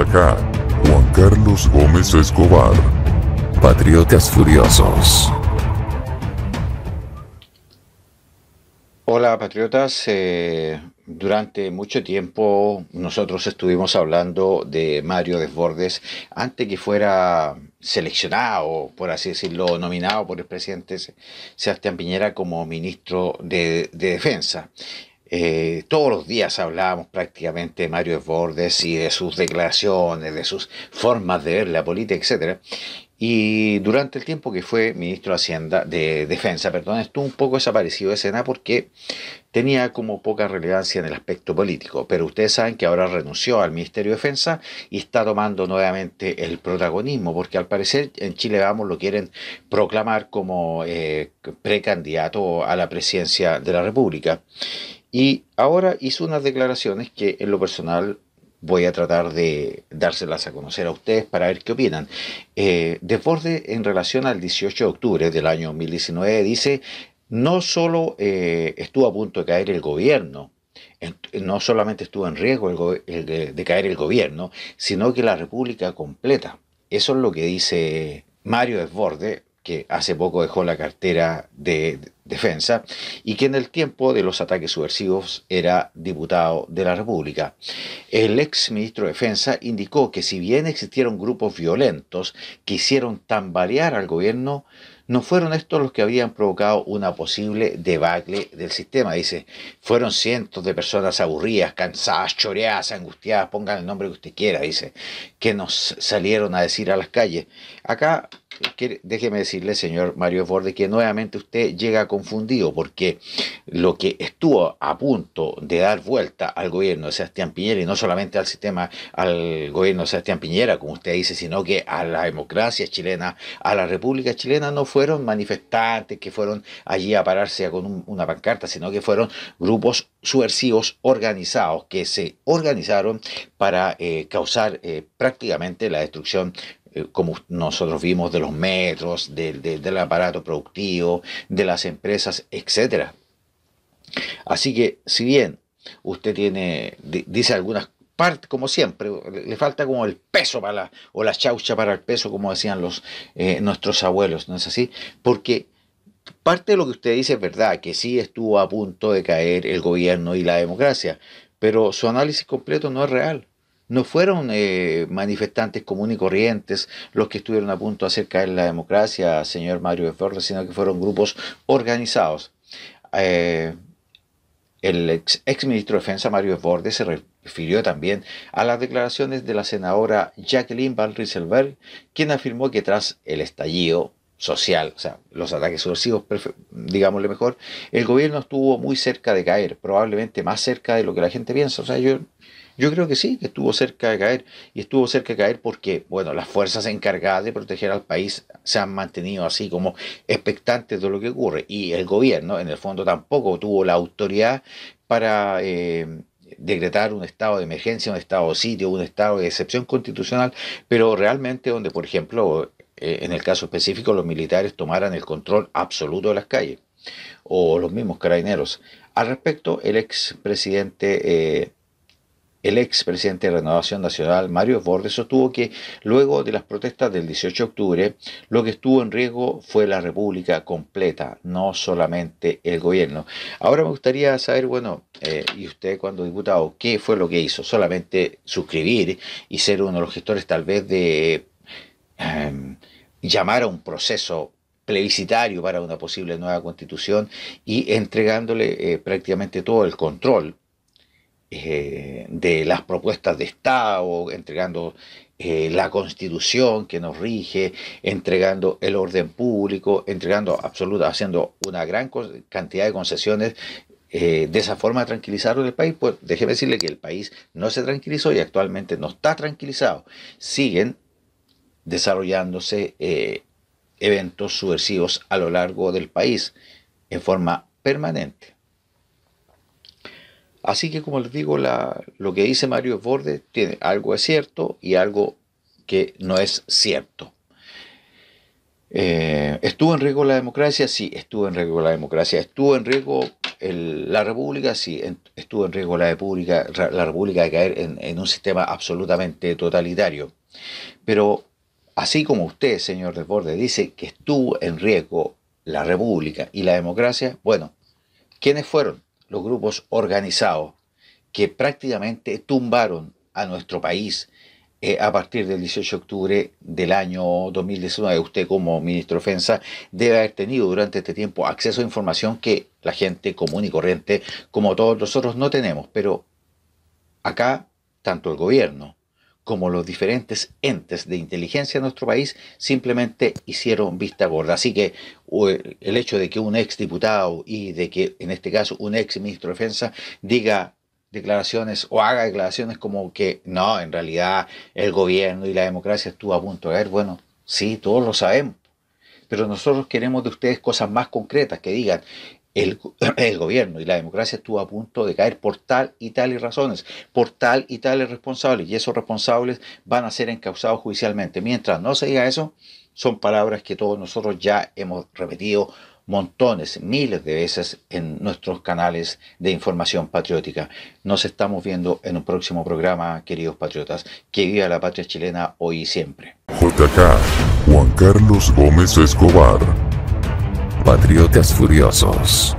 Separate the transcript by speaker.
Speaker 1: acá, Juan Carlos Gómez Escobar. Patriotas Furiosos. Hola, patriotas. Eh, durante mucho tiempo nosotros estuvimos hablando de Mario Desbordes antes que fuera seleccionado, por así decirlo, nominado por el presidente Sebastián Piñera como ministro de Defensa. Eh, todos los días hablábamos prácticamente de Mario Esbordes y de sus declaraciones, de sus formas de ver la política, etc. Y durante el tiempo que fue ministro de Hacienda, de Defensa, perdón, estuvo un poco desaparecido de escena porque tenía como poca relevancia en el aspecto político. Pero ustedes saben que ahora renunció al Ministerio de Defensa y está tomando nuevamente el protagonismo, porque al parecer en Chile Vamos lo quieren proclamar como eh, precandidato a la presidencia de la República. Y ahora hizo unas declaraciones que en lo personal voy a tratar de dárselas a conocer a ustedes para ver qué opinan. Eh, Desborde en relación al 18 de octubre del año 2019 dice, no solo eh, estuvo a punto de caer el gobierno, no solamente estuvo en riesgo de, de caer el gobierno, sino que la República completa. Eso es lo que dice Mario Desborde, que hace poco dejó la cartera de, defensa, y que en el tiempo de los ataques subversivos era diputado de la República. El ex ministro de Defensa indicó que si bien existieron grupos violentos que hicieron tambalear al gobierno, no fueron estos los que habían provocado una posible debacle del sistema. Dice, fueron cientos de personas aburridas, cansadas, choreadas, angustiadas, pongan el nombre que usted quiera, dice, que nos salieron a decir a las calles. Acá déjeme decirle, señor Mario Forde, que nuevamente usted llega confundido porque lo que estuvo a punto de dar vuelta al gobierno de Sebastián Piñera, y no solamente al sistema, al gobierno de Sebastián Piñera, como usted dice, sino que a la democracia chilena, a la República chilena, no fueron manifestantes que fueron allí a pararse con una pancarta, sino que fueron grupos subversivos organizados que se organizaron para eh, causar eh, prácticamente la destrucción eh, como nosotros vimos, de los metros, del aparato productivo, de las empresas, etc. Así que si bien usted tiene, dice algunas partes, como siempre, le falta como el peso para la, o la chaucha para el peso, como decían los, eh, nuestros abuelos, ¿no es así? Porque parte de lo que usted dice es verdad, que sí estuvo a punto de caer el gobierno y la democracia, pero su análisis completo no es real no fueron eh, manifestantes comunes y corrientes los que estuvieron a punto de hacer caer la democracia, señor Mario Esborda, sino que fueron grupos organizados. Eh, el ex, ministro de Defensa, Mario Esborde, se refirió también a las declaraciones de la senadora Jacqueline Van Rieselberg, quien afirmó que tras el estallido social, o sea, los ataques sucesivos, digámosle mejor, el gobierno estuvo muy cerca de caer, probablemente más cerca de lo que la gente piensa. O sea, yo yo creo que sí, que estuvo cerca de caer. Y estuvo cerca de caer porque, bueno, las fuerzas encargadas de proteger al país se han mantenido así como expectantes de lo que ocurre. Y el gobierno, en el fondo, tampoco tuvo la autoridad para... Eh, decretar un estado de emergencia, un estado de sitio, un estado de excepción constitucional, pero realmente donde, por ejemplo, eh, en el caso específico, los militares tomaran el control absoluto de las calles, o los mismos carabineros. Al respecto, el expresidente eh, el ex presidente de Renovación Nacional, Mario Borges, sostuvo que luego de las protestas del 18 de octubre, lo que estuvo en riesgo fue la república completa, no solamente el gobierno. Ahora me gustaría saber, bueno, eh, y usted cuando diputado, ¿qué fue lo que hizo? ¿Solamente suscribir y ser uno de los gestores tal vez de em, llamar a un proceso plebiscitario para una posible nueva constitución y entregándole eh, prácticamente todo el control eh, de las propuestas de Estado, entregando eh, la constitución que nos rige, entregando el orden público, entregando absoluta, haciendo una gran cantidad de concesiones. Eh, de esa forma tranquilizaron el país, pues déjeme decirle que el país no se tranquilizó y actualmente no está tranquilizado. Siguen desarrollándose eventos subversivos a lo largo del país en forma permanente. Así que como les digo, lo que dice Mario Bordes tiene algo es cierto y algo que no es cierto. Eh, ¿Estuvo en riesgo la democracia? Sí, estuvo en riesgo la democracia. ¿Estuvo en riesgo la república? Sí, estuvo en riesgo la república, la república de caer en, un sistema absolutamente totalitario. Pero así como usted, señor Desbordes, dice que estuvo en riesgo la república y la democracia, bueno, ¿quiénes fueron? los grupos organizados que prácticamente tumbaron a nuestro país eh, a partir del 18 de octubre del año 2019. Usted como ministro de Defensa debe haber tenido durante este tiempo acceso a información que la gente común y corriente, como todos nosotros, no tenemos, pero acá tanto el gobierno como los diferentes entes de inteligencia de nuestro país simplemente hicieron vista gorda. Así que eh, el hecho de que un ex diputado y de que en este caso un ex ministro de Defensa diga declaraciones o haga declaraciones como que no, en realidad el gobierno y la democracia estuvo a punto de ver. bueno, sí, todos lo sabemos. Pero nosotros queremos de ustedes cosas más concretas que digan, el, gobierno y la democracia estuvo a punto de caer por tal y tales razones, por tal y tales responsables, y esos responsables van a ser encausados judicialmente. Mientras no se diga eso, son palabras que todos nosotros ya hemos repetido montones, miles de veces en nuestros canales de información patriótica. Nos estamos viendo en un próximo programa, queridos patriotas. Que viva la patria chilena hoy y siempre. JK, Juan Carlos Gómez Escobar Patriotas furiosos.